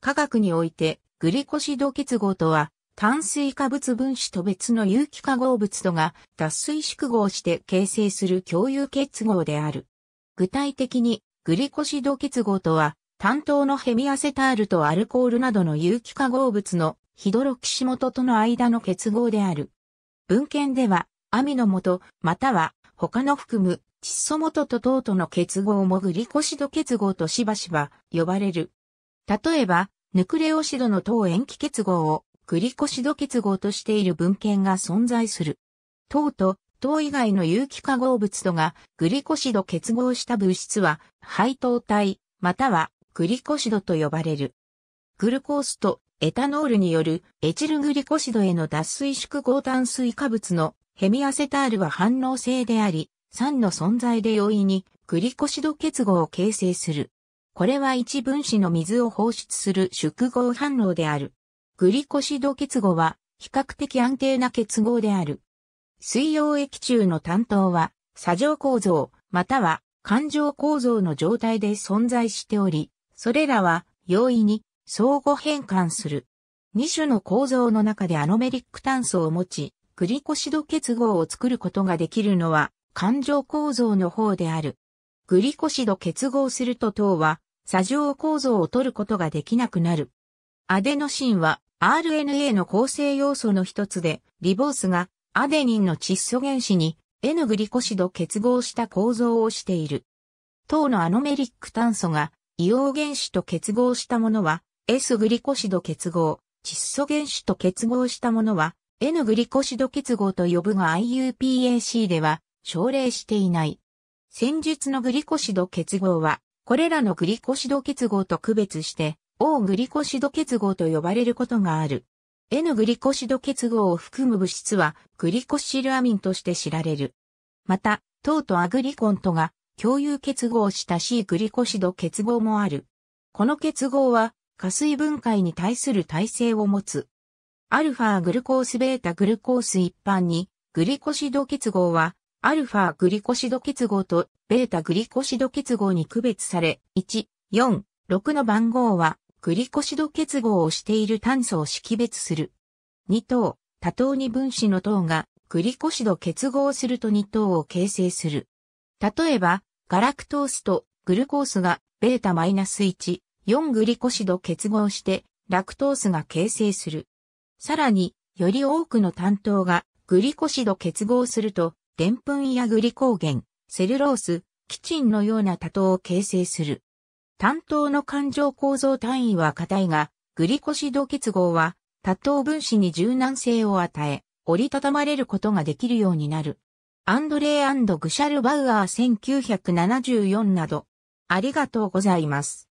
化学において、グリコシド結合とは、炭水化物分子と別の有機化合物とが脱水縮合して形成する共有結合である。具体的に、グリコシド結合とは、担当のヘミアセタールとアルコールなどの有機化合物のヒドロキシ元との間の結合である。文献では、アミノ元、または他の含む窒素元と糖との結合もグリコシド結合としばしば呼ばれる。例えば、ヌクレオシドの糖塩基結合をグリコシド結合としている文献が存在する。糖と糖以外の有機化合物とがグリコシド結合した物質は配糖体またはグリコシドと呼ばれる。グルコースとエタノールによるエチルグリコシドへの脱水縮合炭水化物のヘミアセタールは反応性であり、酸の存在で容易にグリコシド結合を形成する。これは一分子の水を放出する縮合反応である。グリコシド結合は比較的安定な結合である。水溶液中の担当は、砂状構造、または環状構造の状態で存在しており、それらは容易に相互変換する。2種の構造の中でアノメリック炭素を持ち、グリコシド結合を作ることができるのは環状構造の方である。グリコシド結合すると糖は砂上構造を取ることができなくなる。アデノシンは RNA の構成要素の一つで、リボースがアデニンの窒素原子に N グリコシド結合した構造をしている。糖のアノメリック炭素が硫黄原子と結合したものは S グリコシド結合、窒素原子と結合したものは N グリコシド結合と呼ぶが IUPAC では奨励していない。戦術のグリコシド結合はこれらのグリコシド結合と区別して、O グリコシド結合と呼ばれることがある。N グリコシド結合を含む物質はグリコシルアミンとして知られる。また、糖とアグリコンとが共有結合した C グリコシド結合もある。この結合は、加水分解に対する耐性を持つ。アルファグルコースベータグルコース一般に、グリコシド結合はアルファグリコシド結合とベータグリコシド結合に区別され、1、4、6の番号はグリコシド結合をしている炭素を識別する。2等、多糖に分子の糖がグリコシド結合すると2糖を形成する。例えば、ガラクトースとグルコースがベータ -1、4グリコシド結合してラクトースが形成する。さらに、より多くの単糖がグリコシド結合すると澱粉やグリコーゲン、セルロース、キチンのような多糖を形成する。単糖の環状構造単位は硬いが、グリコシド結合は多糖分子に柔軟性を与え、折りたたまれることができるようになる。アンドレイグシャルバウアー1974など、ありがとうございます。